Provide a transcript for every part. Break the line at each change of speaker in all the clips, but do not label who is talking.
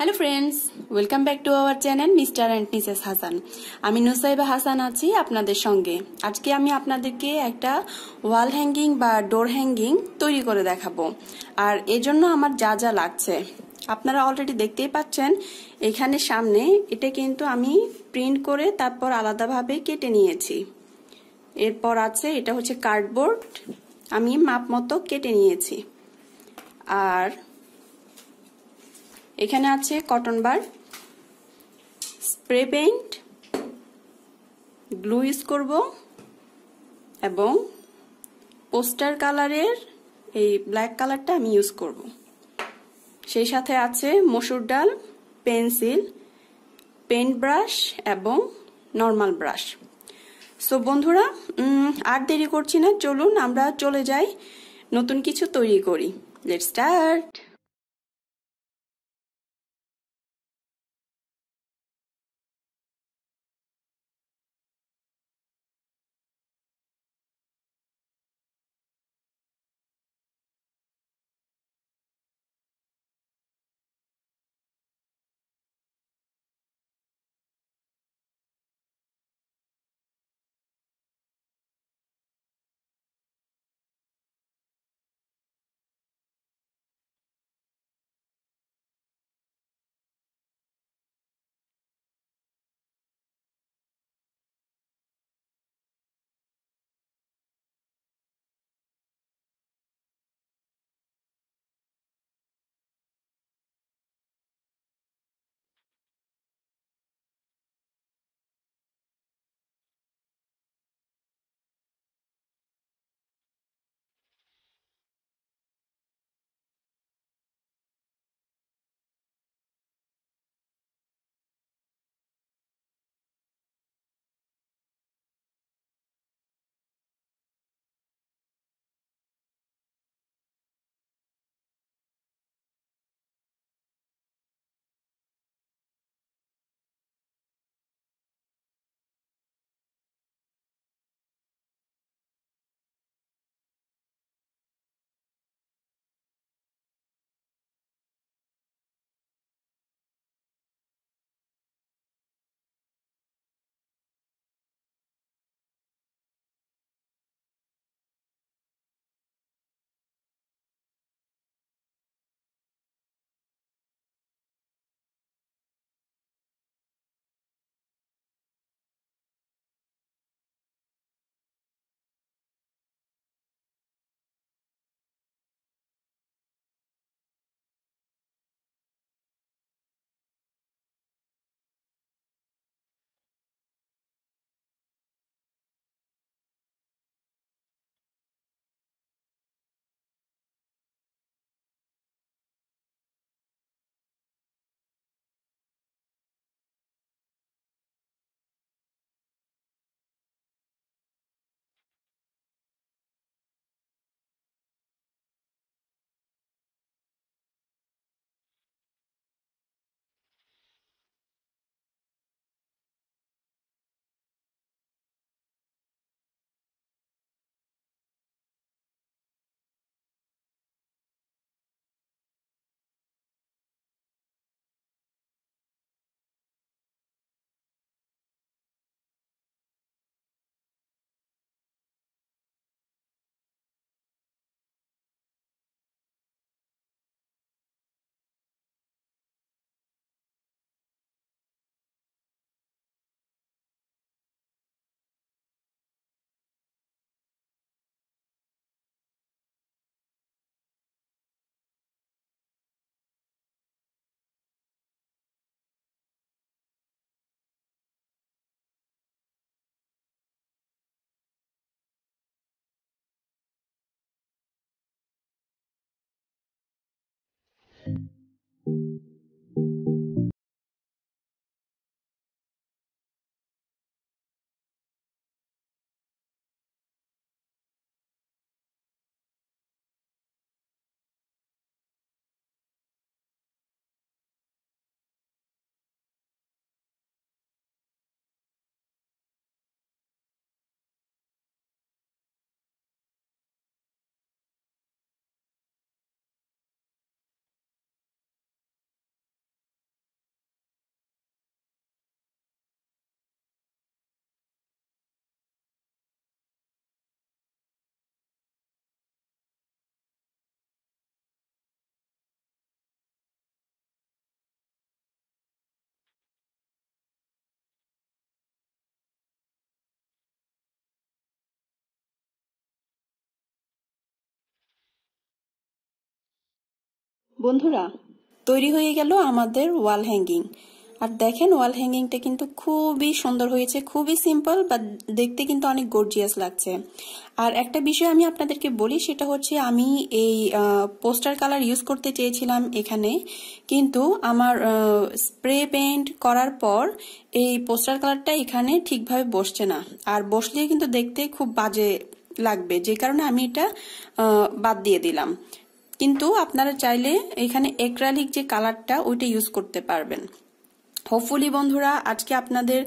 hello friends welcome back to our channel Mr and Mrs Hasan আমি নুসাইবা হাসান আছি আপনাদের সঙ্গে আজকে আমি আপনাদেরকে একটা ওয়াল হ্যাঙ্গিং বা ডোর হ্যাঙ্গিং তৈরি করে দেখাবো আর এজন্য আমার যা যা লাগছে আপনারা অলরেডি দেখতেই পাচ্ছেন এখানে সামনে এটা কিন্তু আমি প্রিন্ট করে তারপর আলাদাভাবে কেটে নিয়েছি এরপর আছে এটা হচ্ছে কার্ডবোর্ড আমি মাপ মতো কেটে নিয়েছি আর এখানে আছে cotton bar spray paint glue use করব এবং পোস্টার কালারের এই ব্ল্যাক কালারটা আমি ইউজ করব সেই সাথে আছে মসুর ডাল পেন্সিল পেন্ট ব্রাশ এবং নর্মাল ব্রাশ সো বন্ধুরা আর দেরি করছি না চলুন আমরা চলে যাই নতুন কিছু তৈরি করি লেট স্টার্ট বন্ধুরা তৈরি হয়ে গেল আমাদের ওয়াল হ্যাঙ্গিং আর দেখেন ওয়াল হ্যাঙ্গিংটা কিন্তু খুবই সুন্দর হয়েছে খুবই সিম্পল বা দেখতে কিন্তু অনেক গর্জিয়াস লাগছে আর একটা বিষয় আমি আপনাদেরকে বলি সেটা হচ্ছে আমি এই পোস্টার কালার ইউজ করতে চেয়েছিলাম এখানে কিন্তু আমার স্প্রে পেন্ট করার পর এই পোস্টার কালারটা এখানে ঠিকভাবে বসছে না আর বসলে কিন্তু দেখতে খুব বাজে লাগবে যে কারণে আমি এটা বাদ দিয়ে দিলাম কিন্তু আপনারা চাইলে এখানে একরালিক যে কালারটা ওইটা ইউজ করতে পারবেন হোপফুলি বন্ধুরা আজকে আপনাদের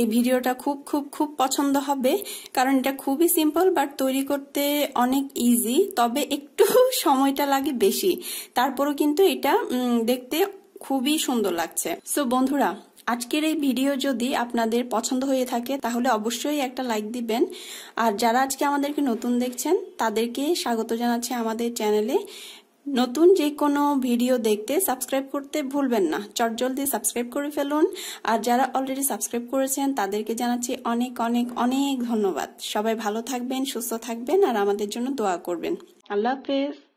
এই ভিডিওটা খুব খুব খুব পছন্দ হবে কারণ এটা খুবই সিম্পল বাট তৈরি করতে অনেক ইজি তবে একটু সময়টা লাগে বেশি তারপরও কিন্তু এটা দেখতে খুবই সুন্দর লাগছে সো বন্ধুরা আজকের এই ভিডিও যদি আপনাদের পছন্দ হয়ে থাকে তাহলে অবশ্যই একটা লাইক দিবেন আর যারা আজকে আমাদেরকে নতুন দেখছেন তাদেরকে স্বাগত জানাচ্ছি আমাদের চ্যানেলে নতুন যে কোনো ভিডিও দেখতে সাবস্ক্রাইব করতে ভুলবেন না চটজলদি সাবস্ক্রাইব করে ফেলুন আর যারা অলরেডি সাবস্ক্রাইব করেছেন তাদেরকে জানাচ্ছি অনেক অনেক অনেক ধন্যবাদ সবাই ভালো থাকবেন সুস্থ থাকবেন আর আমাদের জন্য দোয়া করবেন আল্লাহ
হাফেজ